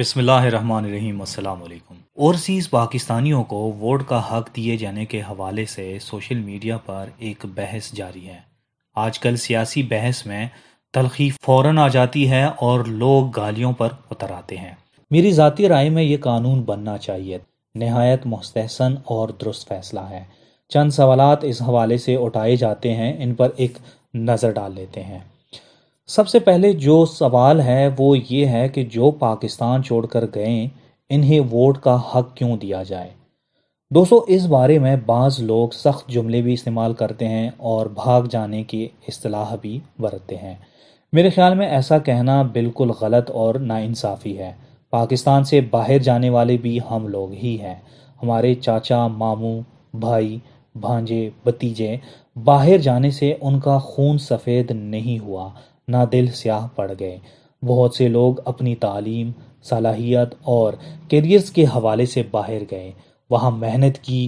बसमिलकुम overseas पाकिस्तानियों को vote का हक दिए जाने के हवाले से सोशल मीडिया पर एक बहस जारी है आजकल सियासी बहस में तलखी फ़ौर आ जाती है और लोग गालियों पर उतर आते हैं मेरी ज़ाती राय में ये कानून बनना चाहिए नहायत मुस्तहसन और दुरुस्त फैसला है चंद सवाल इस हवाले से उठाए जाते हैं इन पर एक नज़र डाल लेते हैं सबसे पहले जो सवाल है वो ये है कि जो पाकिस्तान छोड़कर गए इन्हें वोट का हक क्यों दिया जाए दोस्तों इस बारे में बाज़ लोग सख्त जुमले भी इस्तेमाल करते हैं और भाग जाने की असलाह भी बरतते हैं मेरे ख्याल में ऐसा कहना बिल्कुल गलत और नाइंसाफ़ी है पाकिस्तान से बाहर जाने वाले भी हम लोग ही हैं हमारे चाचा मामू भाई भांजे भतीजे बाहर जाने से उनका खून सफ़ेद नहीं हुआ ना दिल स्याह पड़ गए बहुत से लोग अपनी तालीम सलाहियत और करियर्स के हवाले से बाहर गए वहाँ मेहनत की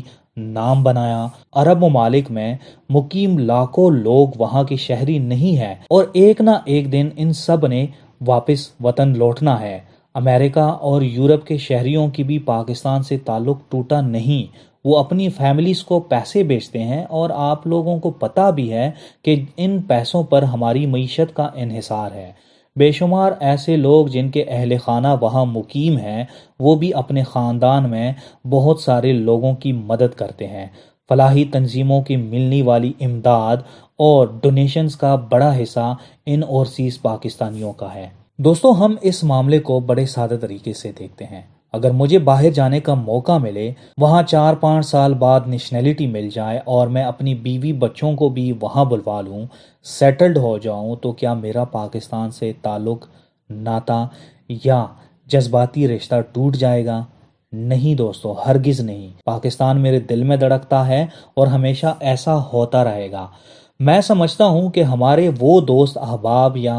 नाम बनाया अरब ममालिक में मुकीम लाखों लोग वहाँ के शहरी नहीं हैं और एक ना एक दिन इन सब ने वापस वतन लौटना है अमेरिका और यूरोप के शहरियों की भी पाकिस्तान से ताल्लुक़ टूटा नहीं वो अपनी फैमिलीज़ को पैसे बेचते हैं और आप लोगों को पता भी है कि इन पैसों पर हमारी मीशत का इहिसार है बेशुमार ऐसे लोग जिनके अहल खाना वहाँ मुकीम हैं वो भी अपने ख़ानदान में बहुत सारे लोगों की मदद करते हैं फलाही तंजीमों की मिलने वाली इमदाद और डोनेशंस का बड़ा हिस्सा इन ओवरसीज़ पाकिस्तानियों का है दोस्तों हम इस मामले को बड़े सादे तरीके से देखते हैं अगर मुझे बाहर जाने का मौका मिले वहाँ चार पाँच साल बाद नेशनैलिटी मिल जाए और मैं अपनी बीवी बच्चों को भी वहाँ बुलवा लूँ सेटल्ड हो जाऊँ तो क्या मेरा पाकिस्तान से ताल्लुक़ नाता या जज्बाती रिश्ता टूट जाएगा नहीं दोस्तों हरगिज़ नहीं पाकिस्तान मेरे दिल में धड़कता है और हमेशा ऐसा होता रहेगा मैं समझता हूँ कि हमारे वो दोस्त अहबाब या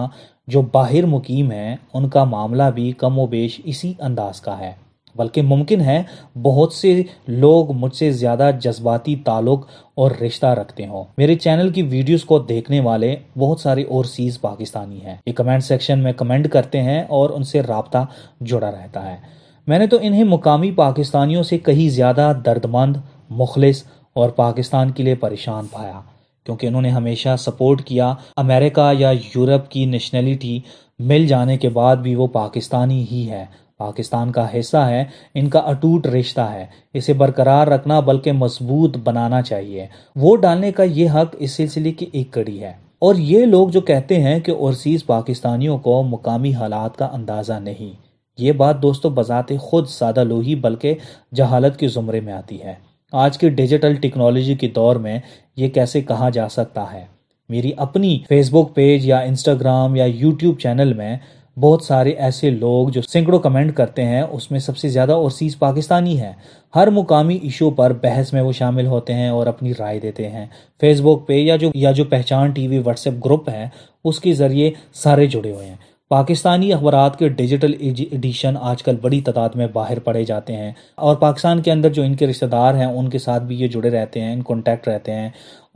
जो बाहर मुकीम हैं उनका मामला भी कम व बेश इसी अंदाज का है बल्कि मुमकिन है बहुत से लोग मुझसे ज़्यादा जज्बाती ताल्लुक और रिश्ता रखते हों मेरे चैनल की वीडियोस को देखने वाले बहुत सारे ओवरसीज़ पाकिस्तानी हैं ये कमेंट सेक्शन में कमेंट करते हैं और उनसे रबता जुड़ा रहता है मैंने तो इन्हें मुकामी पाकिस्तानियों से कहीं ज़्यादा दर्दमंद मुखलिस और पाकिस्तान के लिए परेशान पाया क्योंकि उन्होंने हमेशा सपोर्ट किया अमेरिका या यूरोप की नेशनलिटी मिल जाने के बाद भी वो पाकिस्तानी ही है पाकिस्तान का हिस्सा है इनका अटूट रिश्ता है इसे बरकरार रखना बल्कि मजबूत बनाना चाहिए वोट डालने का ये हक इस सिलसिले की एक कड़ी है और ये लोग जो कहते हैं कि ओरसीज़ पाकिस्तानियों को मुकामी हालात का अंदाज़ा नहीं ये बात दोस्तों बजाते खुद सादा लोही बल्कि जहालत के ज़ुमरे में आती है आज के डिजिटल टेक्नोलॉजी के दौर में ये कैसे कहा जा सकता है मेरी अपनी फेसबुक पेज या इंस्टाग्राम या यूट्यूब चैनल में बहुत सारे ऐसे लोग जो सैकड़ों कमेंट करते हैं उसमें सबसे ज़्यादा और चीज़ पाकिस्तानी है हर मुकामी इशू पर बहस में वो शामिल होते हैं और अपनी राय देते हैं फेसबुक पे या जो या जो पहचान टीवी व्हाट्सएप ग्रुप है उसके ज़रिए सारे जुड़े हुए हैं पाकिस्तानी अखबार के डिजिटल एडिशन आजकल बड़ी तादाद में बाहर पड़े जाते हैं और पाकिस्तान के अंदर जो इनके रिश्तेदार हैं उनके साथ भी ये जुड़े रहते हैं इन कॉन्टैक्ट रहते हैं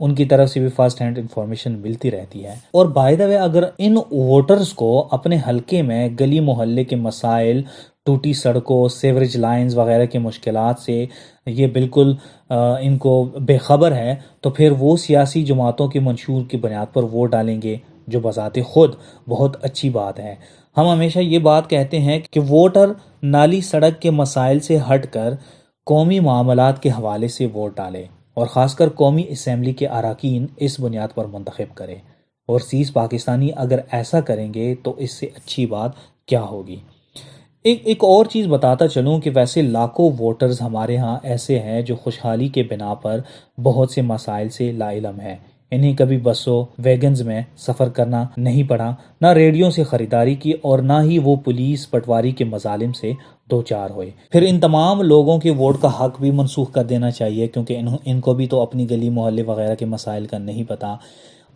उनकी तरफ से भी फर्स्ट हैंड इन्फॉर्मेशन मिलती रहती है और बाय द वे अगर इन वोटर्स को अपने हल्के में गली मोहल्ले के मसाइल टूटी सड़कों सेवरेज लाइंस वगैरह की मुश्किल से ये बिल्कुल इनको बेखबर है तो फिर वो सियासी जमातों के मंशूर की बुनियाद पर वोट डालेंगे जो बजात खुद बहुत अच्छी बात है हम हमेशा ये बात कहते हैं कि वोटर नाली सड़क के मसाइल से हट कर कौमी मामलों के हवाले से वोट डालें और ख़ासकर कौमी इसम्बली के अरकान इस बुनियाद पर मंतखब करें और सीस पाकिस्तानी अगर ऐसा करेंगे तो इससे अच्छी बात क्या होगी एक एक और चीज़ बताता चलूँ कि वैसे लाखों वोटर्स हमारे यहाँ ऐसे हैं जो खुशहाली के बिना पर बहुत से मसाइल से लाइलम हैं इन्हें कभी बसों वैगन में सफर करना नहीं पड़ा न रेडियो से खरीदारी की और न ही वो पुलिस पटवारी के मजालिम से दो चार हुए फिर इन तमाम लोगों के वोट का हक भी मनसूख कर देना चाहिए क्योंकि इन, इनको भी तो अपनी गली मोहल्ले वगैरह के मसाइल का नहीं पता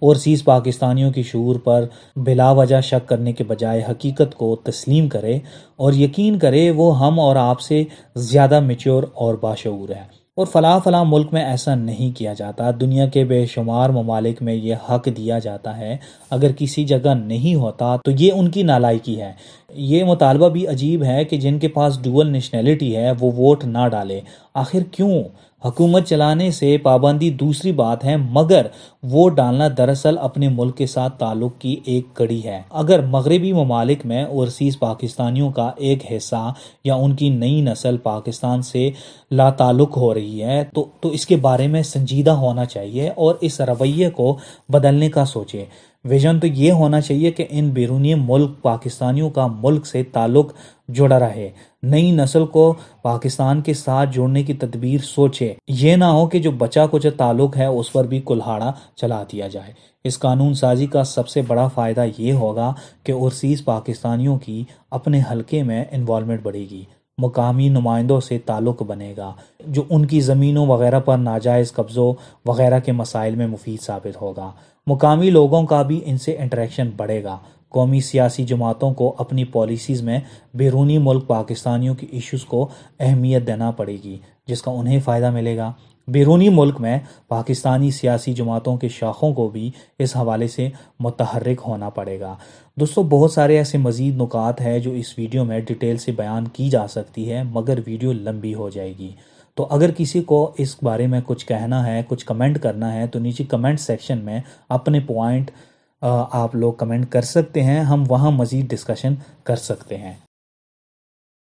और सीस पाकिस्तानियों के शूर पर बिला वजह शक करने के बजाय हकीकत को तस्लीम करे और यकीन करे वो हम और आपसे ज़्यादा मेच्योर और बाशूर है और फ़ला फ़ला मुल्क में ऐसा नहीं किया जाता दुनिया के बेशुमार ममालिक में ये हक दिया जाता है अगर किसी जगह नहीं होता तो ये उनकी नालायकी है ये मुतालबा भी अजीब है कि जिनके पास डुअल नेशनैलिटी है वो वोट ना डालें आखिर क्यों हुकूमत चलाने से पाबंदी दूसरी बात है मगर वो डालना दरअसल अपने मुल्क के साथ ताल्लुक की एक कड़ी है अगर मगरबी ममालिक में ओवरसीज़ पाकिस्तानियों का एक हिस्सा या उनकी नई नस्ल पाकिस्तान से लाताल्लुक हो रही है तो, तो इसके बारे में संजीदा होना चाहिए और इस रवैये को बदलने का सोचें विजन तो ये होना चाहिए कि इन बैरूनी मुल्क पाकिस्तानियों का मुल्क से ताल्लुक़ जुड़ा रहे नई नस्ल को पाकिस्तान के साथ जोड़ने की तदबीर सोचे ये ना हो कि जो बचा कुछ ताल्लुक है उस पर भी कुल्हाड़ा चला दिया जाए इस कानून साजी का सबसे बड़ा फ़ायदा ये होगा कि उर्सीज़ पाकिस्तानियों की अपने हलके में इन्वॉलमेंट बढ़ेगी मकामी नुमाइंदों से ताल्लुक़ बनेगा जो उनकी ज़मीनों वगैरह पर नाजायज़ कब्ज़ों वगैरह के मसाइल में मुफीद साबित होगा मुकामी लोगों का भी इनसे इंटरेक्शन बढ़ेगा कौमी सियासी जमातों को अपनी पॉलिसीज़ में बैरूनी मुल्क पाकिस्तानियों के इश्यूज़ को अहमियत देना पड़ेगी जिसका उन्हें फ़ायदा मिलेगा बैरूनी मुल्क में पाकिस्तानी सियासी जमातों के शाखों को भी इस हवाले से मतहरक होना पड़ेगा दोस्तों बहुत सारे ऐसे मज़ीद नुकात हैं जो इस वीडियो में डिटेल से बयान की जा सकती है मगर वीडियो लंबी हो जाएगी तो अगर किसी को इस बारे में कुछ कहना है कुछ कमेंट करना है तो नीचे कमेंट सेक्शन में अपने पॉइंट आप लोग कमेंट कर सकते हैं हम वहाँ मज़ीद डिस्कशन कर सकते हैं